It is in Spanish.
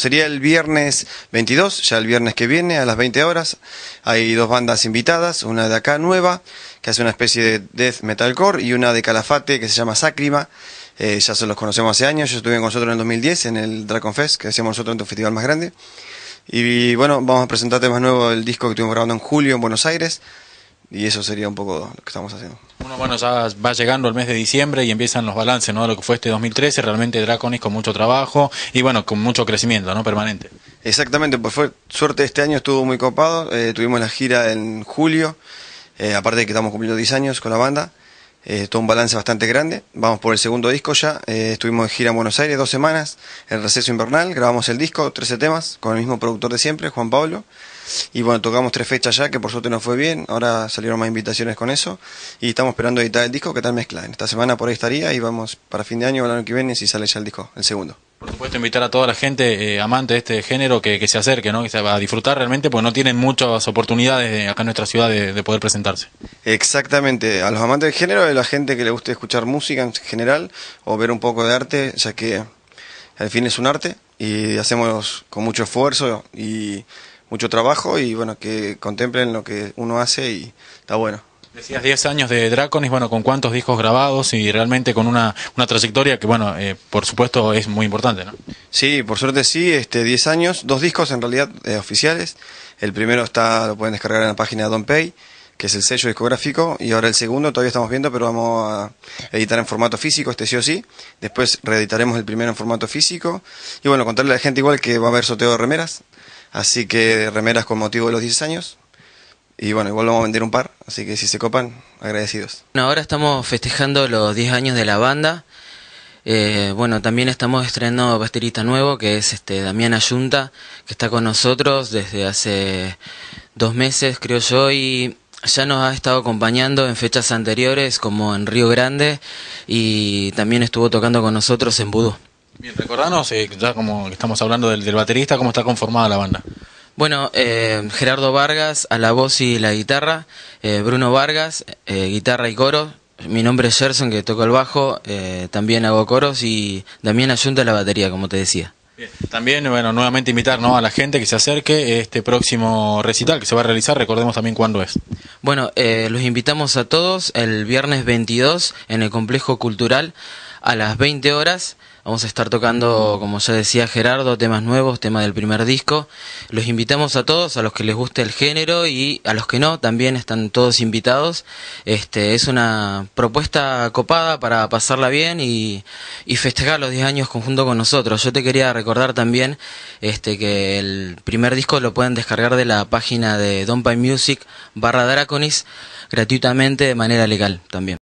Sería el viernes 22, ya el viernes que viene, a las 20 horas. Hay dos bandas invitadas, una de acá nueva, que hace una especie de death metalcore, y una de Calafate, que se llama Sácrima. Eh, ya se los conocemos hace años, yo estuve con nosotros en el 2010 en el Dragon Fest, que hacíamos nosotros en tu festival más grande. Y, bueno, vamos a presentarte más nuevo el disco que estuvimos grabando en julio en Buenos Aires y eso sería un poco lo que estamos haciendo. Bueno, bueno, ya va llegando el mes de diciembre y empiezan los balances, ¿no? De lo que fue este 2013, realmente Draconis con mucho trabajo y bueno, con mucho crecimiento, ¿no? Permanente. Exactamente, pues fue suerte este año, estuvo muy copado, eh, tuvimos la gira en julio, eh, aparte de que estamos cumpliendo 10 años con la banda, eh, todo un balance bastante grande. Vamos por el segundo disco ya. Eh, estuvimos en gira en Buenos Aires dos semanas, en receso invernal. Grabamos el disco, 13 temas, con el mismo productor de siempre, Juan Pablo. Y bueno, tocamos tres fechas ya, que por suerte no fue bien. Ahora salieron más invitaciones con eso. Y estamos esperando editar el disco, que tal mezcla. En esta semana por ahí estaría y vamos para fin de año o el año que viene si sale ya el disco, el segundo. Por supuesto, invitar a toda la gente eh, amante de este género que, se acerque, ¿no? que se va a disfrutar realmente, porque no tienen muchas oportunidades acá en nuestra ciudad de, poder presentarse. Exactamente, a los amantes del género, a la gente que le guste escuchar música en general o ver un poco de arte, ya que al fin es un arte y hacemos con mucho esfuerzo y mucho trabajo y bueno, que contemplen lo que uno hace y está bueno. Decías 10 años de Draconis, bueno, con cuántos discos grabados y realmente con una, trayectoria que, bueno, eh, por supuesto es muy importante, ¿no? Sí, por suerte sí, este 10 años, dos discos en realidad eh, oficiales. El primero está, lo pueden descargar en la página de Don Pay, que es el sello discográfico, y ahora el segundo todavía estamos viendo, pero vamos a editar en formato físico, este sí o sí. Después reeditaremos el primero en formato físico. Y bueno, contarle a la gente igual que va a haber sorteo de remeras, así que remeras con motivo de los 10 años y bueno, igual vamos a vender un par, así que si se copan, agradecidos. Bueno, ahora estamos festejando los 10 años de la banda. Eh, bueno, también estamos estrenando baterista nuevo, que es este Damián Ayunta, que está con nosotros desde hace dos meses, creo yo, y ya nos ha estado acompañando en fechas anteriores, como en Río Grande, y también estuvo tocando con nosotros en Vudú. Bien, recordanos, eh, ya como estamos hablando del, del baterista, cómo está conformada la banda. Bueno, eh, Gerardo Vargas a la voz y la guitarra, eh, Bruno Vargas, eh, guitarra y coro, mi nombre es Gerson que toco el bajo, también hago coros y también ayunta la batería, como te decía. También, bueno, nuevamente invitar a la gente que se acerque este próximo recital que se va a realizar, recordemos también cuándo es. Bueno, los invitamos a todos el viernes 22 en el Complejo Cultural a las 20 horas. Vamos a estar tocando, como ya decía Gerardo, temas nuevos, tema del primer disco. Los invitamos a todos, a los que les guste el género y a los que no, también están todos invitados. Este, es una propuesta copada para pasarla bien y, y festejar los 10 años conjunto con nosotros. Yo te quería recordar también este, que el primer disco lo pueden descargar de la página de Don't Music barra Draconis gratuitamente de manera legal también.